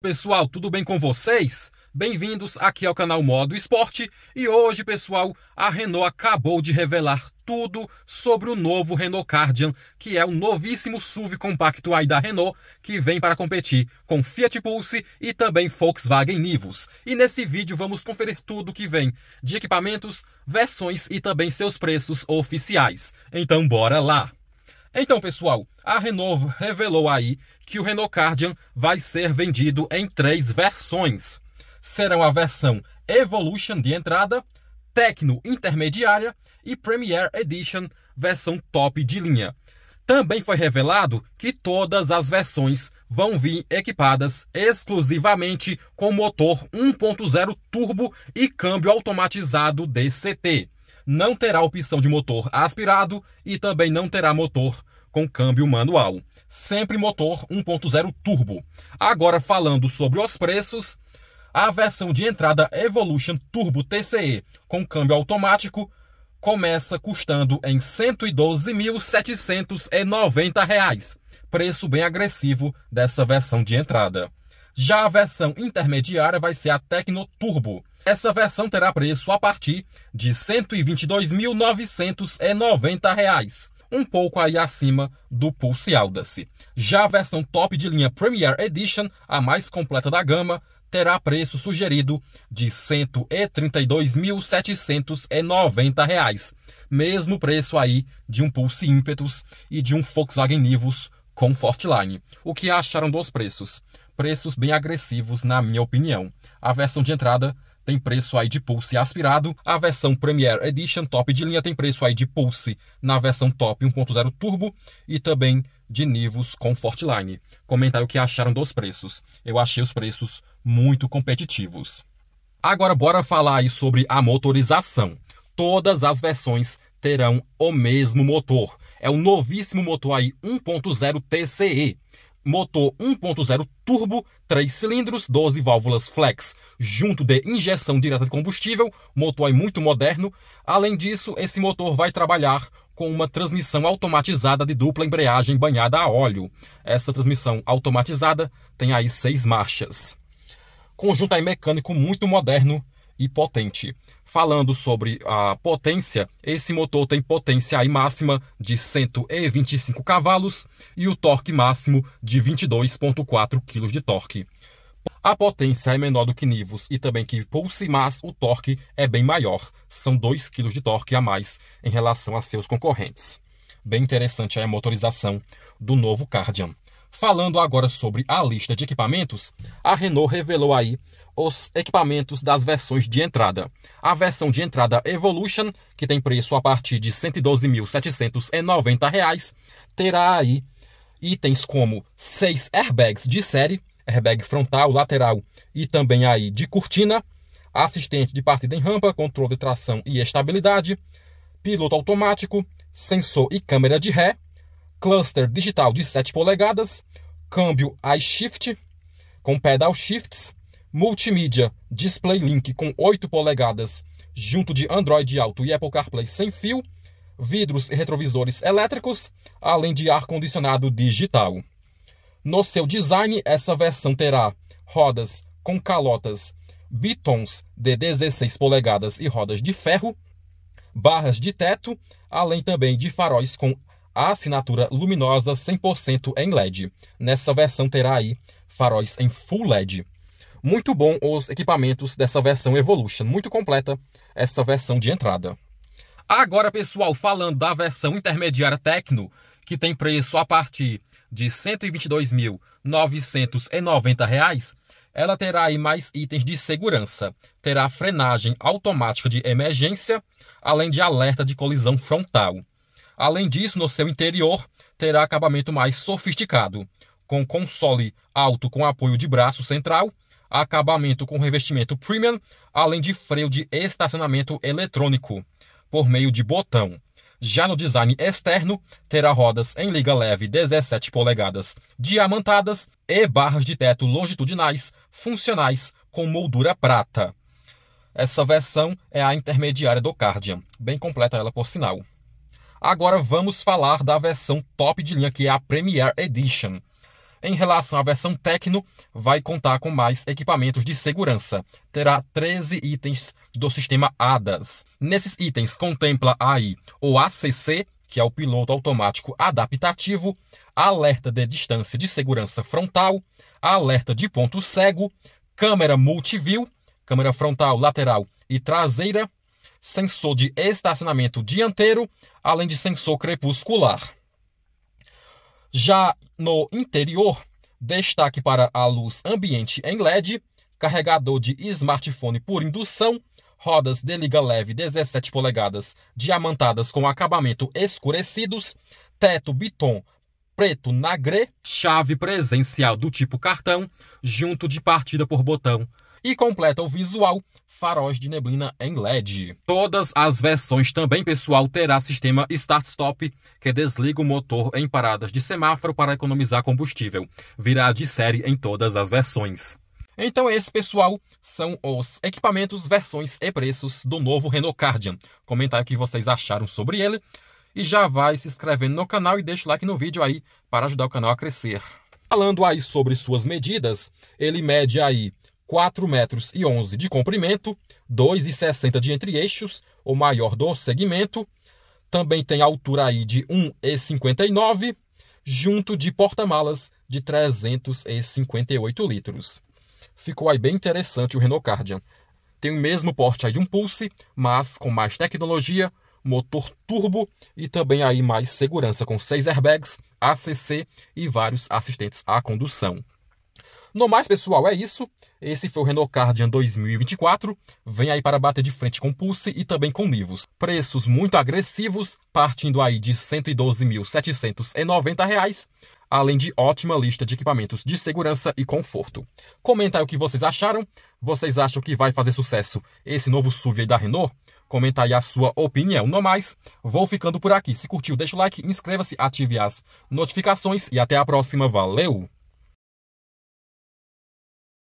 Pessoal, tudo bem com vocês? Bem-vindos aqui ao canal Modo Esporte e hoje, pessoal, a Renault acabou de revelar tudo sobre o novo Renault Cardian, que é o novíssimo SUV compacto aí da Renault, que vem para competir com Fiat Pulse e também Volkswagen Nivus. E nesse vídeo vamos conferir tudo que vem de equipamentos, versões e também seus preços oficiais. Então bora lá! Então, pessoal, a Renault revelou aí que o Renault Cardian vai ser vendido em três versões. Serão a versão Evolution de entrada, Tecno intermediária e Premier Edition, versão top de linha. Também foi revelado que todas as versões vão vir equipadas exclusivamente com motor 1.0 turbo e câmbio automatizado DCT não terá opção de motor aspirado e também não terá motor com câmbio manual. Sempre motor 1.0 turbo. Agora falando sobre os preços, a versão de entrada Evolution Turbo TCE com câmbio automático começa custando em R$ 112.790, preço bem agressivo dessa versão de entrada. Já a versão intermediária vai ser a Tecno Turbo, essa versão terá preço a partir de R$ 122.990, um pouco aí acima do Pulse Audace. Já a versão top de linha Premier Edition, a mais completa da gama, terá preço sugerido de R$ 132.790, mesmo preço aí de um Pulse Impetus e de um Volkswagen Nivus com Fortline. O que acharam dos preços? Preços bem agressivos, na minha opinião. A versão de entrada tem preço aí de Pulse aspirado. A versão Premier Edition top de linha tem preço aí de Pulse na versão top 1.0 turbo e também de Nivus com Comenta aí o que acharam dos preços. Eu achei os preços muito competitivos. Agora bora falar aí sobre a motorização. Todas as versões terão o mesmo motor. É o novíssimo motor aí 1.0 TCE motor 1.0 turbo, 3 cilindros, 12 válvulas flex, junto de injeção direta de combustível, motor aí muito moderno. Além disso, esse motor vai trabalhar com uma transmissão automatizada de dupla embreagem banhada a óleo. Essa transmissão automatizada tem aí seis marchas. Conjunto aí mecânico muito moderno e potente. Falando sobre a potência, esse motor tem potência aí máxima de 125 cavalos e o torque máximo de 22.4 kg de torque. A potência é menor do que Nivus e também que Pulse, mas o torque é bem maior, são 2 kg de torque a mais em relação a seus concorrentes. Bem interessante a motorização do novo Cardian. Falando agora sobre a lista de equipamentos, a Renault revelou aí os equipamentos das versões de entrada. A versão de entrada Evolution, que tem preço a partir de R$ 112.790, terá aí itens como seis airbags de série, airbag frontal, lateral e também aí de cortina, assistente de partida em rampa, controle de tração e estabilidade, piloto automático, sensor e câmera de ré, cluster digital de 7 polegadas, câmbio iShift com pedal shifts, multimídia Display Link com 8 polegadas junto de Android Auto e Apple CarPlay sem fio, vidros e retrovisores elétricos, além de ar-condicionado digital. No seu design, essa versão terá rodas com calotas, bitons de 16 polegadas e rodas de ferro, barras de teto, além também de faróis com a assinatura luminosa 100% em LED. Nessa versão terá aí faróis em full LED. Muito bom os equipamentos dessa versão Evolution, muito completa essa versão de entrada. Agora, pessoal, falando da versão intermediária Tecno, que tem preço a partir de R$ 122.990, ela terá aí mais itens de segurança. Terá frenagem automática de emergência, além de alerta de colisão frontal. Além disso, no seu interior, terá acabamento mais sofisticado, com console alto com apoio de braço central, acabamento com revestimento premium, além de freio de estacionamento eletrônico, por meio de botão. Já no design externo, terá rodas em liga leve 17 polegadas diamantadas e barras de teto longitudinais funcionais com moldura prata. Essa versão é a intermediária do Cardian, bem completa ela por sinal. Agora vamos falar da versão top de linha, que é a Premier Edition. Em relação à versão Tecno, vai contar com mais equipamentos de segurança. Terá 13 itens do sistema ADAS. Nesses itens contempla aí o ACC, que é o piloto automático adaptativo, alerta de distância de segurança frontal, alerta de ponto cego, câmera multiview, câmera frontal, lateral e traseira, sensor de estacionamento dianteiro, além de sensor crepuscular. Já no interior, destaque para a luz ambiente em LED, carregador de smartphone por indução, rodas de liga leve 17 polegadas diamantadas com acabamento escurecidos, teto biton preto nagré, chave presencial do tipo cartão, junto de partida por botão e completa o visual faróis de neblina em LED. Todas as versões também, pessoal, terá sistema Start-Stop, que desliga o motor em paradas de semáforo para economizar combustível. Virá de série em todas as versões. Então, esse, pessoal, são os equipamentos, versões e preços do novo Renault Cardian. Comentar o que vocês acharam sobre ele. E já vai se inscrevendo no canal e deixa o like no vídeo aí para ajudar o canal a crescer. Falando aí sobre suas medidas, ele mede aí 4 metros e 11 de comprimento, 2,60 de entre-eixos, o maior do segmento. Também tem altura aí de 1,59, junto de porta-malas de 358 litros. Ficou aí bem interessante o Renault Cardian. Tem o mesmo porte aí de um Pulse, mas com mais tecnologia, motor turbo e também aí mais segurança com 6 airbags, ACC e vários assistentes à condução. No mais, pessoal, é isso. Esse foi o Renault Cardian 2024. Vem aí para bater de frente com Pulse e também com Nivus. Preços muito agressivos, partindo aí de R$ 112.790, além de ótima lista de equipamentos de segurança e conforto. Comenta aí o que vocês acharam. Vocês acham que vai fazer sucesso esse novo SUV aí da Renault? Comenta aí a sua opinião. No mais, vou ficando por aqui. Se curtiu, deixa o like, inscreva-se, ative as notificações e até a próxima. Valeu!